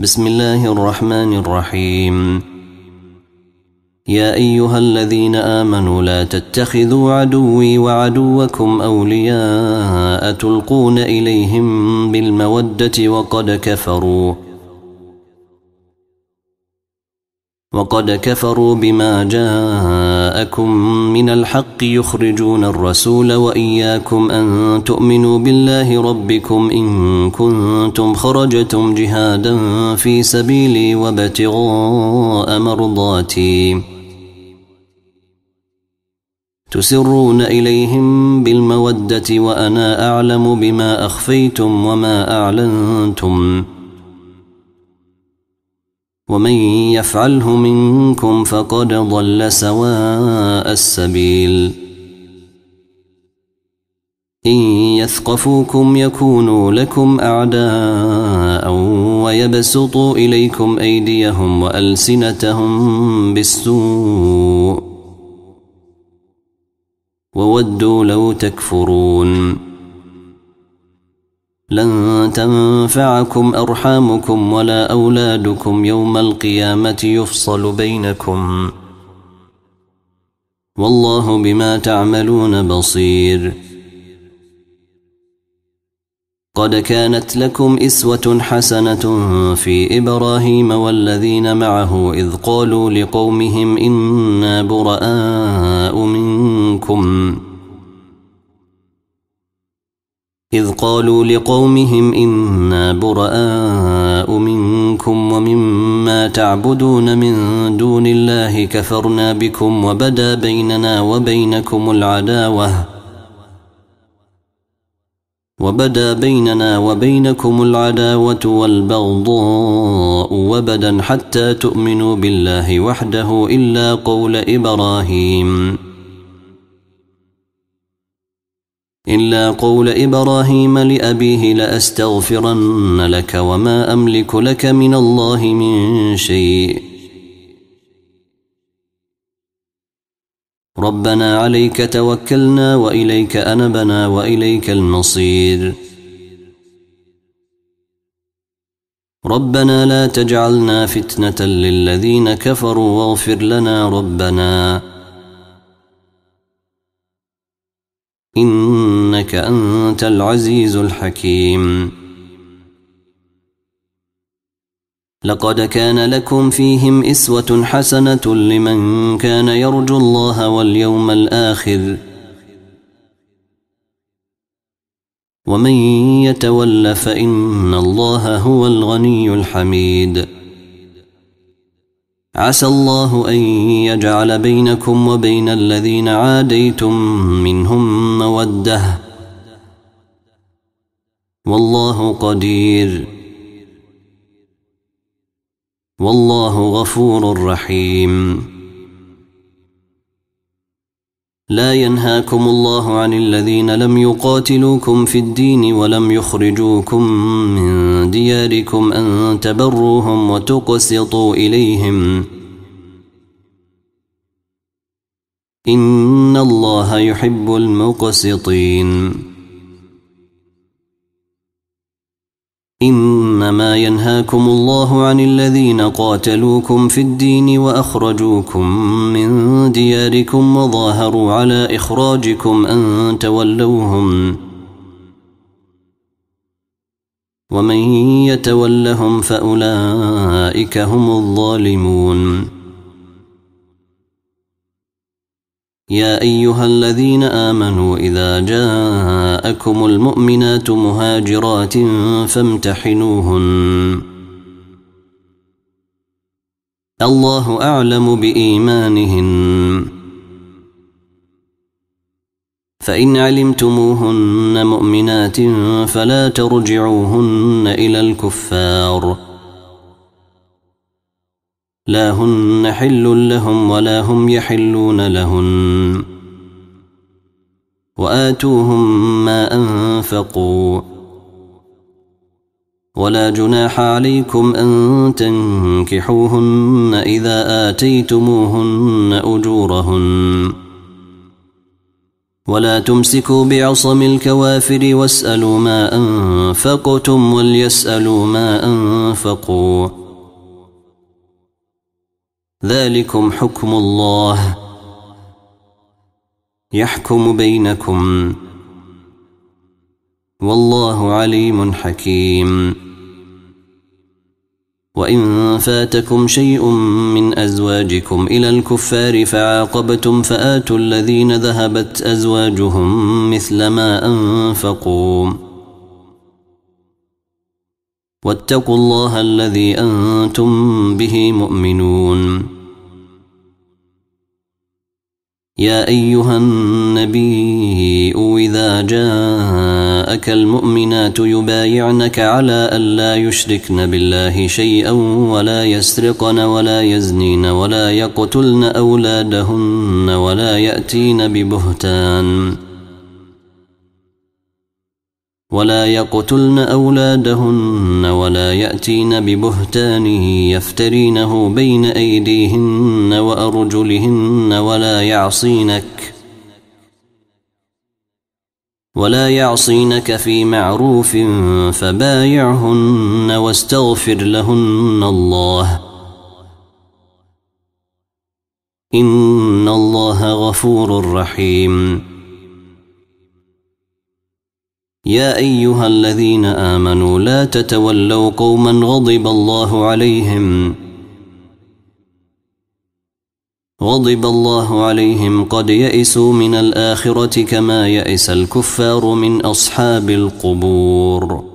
بسم الله الرحمن الرحيم يا أيها الذين آمنوا لا تتخذوا عدوي وعدوكم أولياء تلقون إليهم بالمودة وقد كفروا وقد كفروا بما جاءكم من الحق يخرجون الرسول واياكم ان تؤمنوا بالله ربكم ان كنتم خرجتم جهادا في سبيلي وابتغاء مرضاتي تسرون اليهم بالموده وانا اعلم بما اخفيتم وما اعلنتم ومن يفعله منكم فقد ضل سواء السبيل إن يثقفوكم يكونوا لكم أعداء ويبسطوا إليكم أيديهم وألسنتهم بالسوء وودوا لو تكفرون لن تنفعكم أرحامكم ولا أولادكم يوم القيامة يفصل بينكم والله بما تعملون بصير قد كانت لكم إسوة حسنة في إبراهيم والذين معه إذ قالوا لقومهم إنا براء منكم إذ قالوا لقومهم إنا براء منكم ومما تعبدون من دون الله كفرنا بكم وبدا بيننا وبينكم العداوة وبدا بيننا وبينكم العداوة والبغضاء وبدا حتى تؤمنوا بالله وحده إلا قول إبراهيم إلا قول إبراهيم لأبيه لأستغفرن لك وما أملك لك من الله من شيء ربنا عليك توكلنا وإليك أنبنا وإليك المصير ربنا لا تجعلنا فتنة للذين كفروا واغفر لنا ربنا إنك أنت العزيز الحكيم لقد كان لكم فيهم إسوة حسنة لمن كان يرجو الله واليوم الآخر ومن يتول فإن الله هو الغني الحميد عسى الله أن يجعل بينكم وبين الذين عاديتم منهم مودة والله قدير والله غفور رحيم لا ينهاكم الله عن الذين لم يقاتلوكم في الدين ولم يخرجوكم من دياركم أن تبروهم وتقسطوا إليهم إن الله يحب المقسطين إنما ينهاكم الله عن الذين قاتلوكم في الدين وأخرجوكم من دياركم وظاهروا على إخراجكم أن تولوهم ومن يتولهم فأولئك هم الظالمون يا أيها الذين آمنوا إذا جاءكم المؤمنات مهاجرات فامتحنوهن الله أعلم بإيمانهن فإن علمتموهن مؤمنات فلا ترجعوهن إلى الكفار لا هن حل لهم ولا هم يحلون لهن واتوهم ما انفقوا ولا جناح عليكم ان تنكحوهن اذا اتيتموهن اجورهن ولا تمسكوا بعصم الكوافر واسالوا ما انفقتم وليسالوا ما انفقوا ذلكم حكم الله يحكم بينكم والله عليم حكيم وإن فاتكم شيء من أزواجكم إلى الكفار فعاقبتم فآتوا الذين ذهبت أزواجهم مثل ما أنفقوا واتقوا الله الذي أنتم به مؤمنون يا أيها النبي إذا جاءك المؤمنات يبايعنك على ألا يشركن بالله شيئا ولا يسرقن ولا يزنين ولا يقتلن أولادهن ولا يأتين ببهتان ولا يقتلن أولادهن ولا يأتين ببهتان يفترينه بين أيديهن وأرجلهن ولا يعصينك ولا يعصينك في معروف فبايعهن واستغفر لهن الله إن الله غفور رحيم يا ايها الذين امنوا لا تتولوا قوما غضب الله عليهم غضب الله عليهم قد يئسوا من الاخره كما يئس الكفار من اصحاب القبور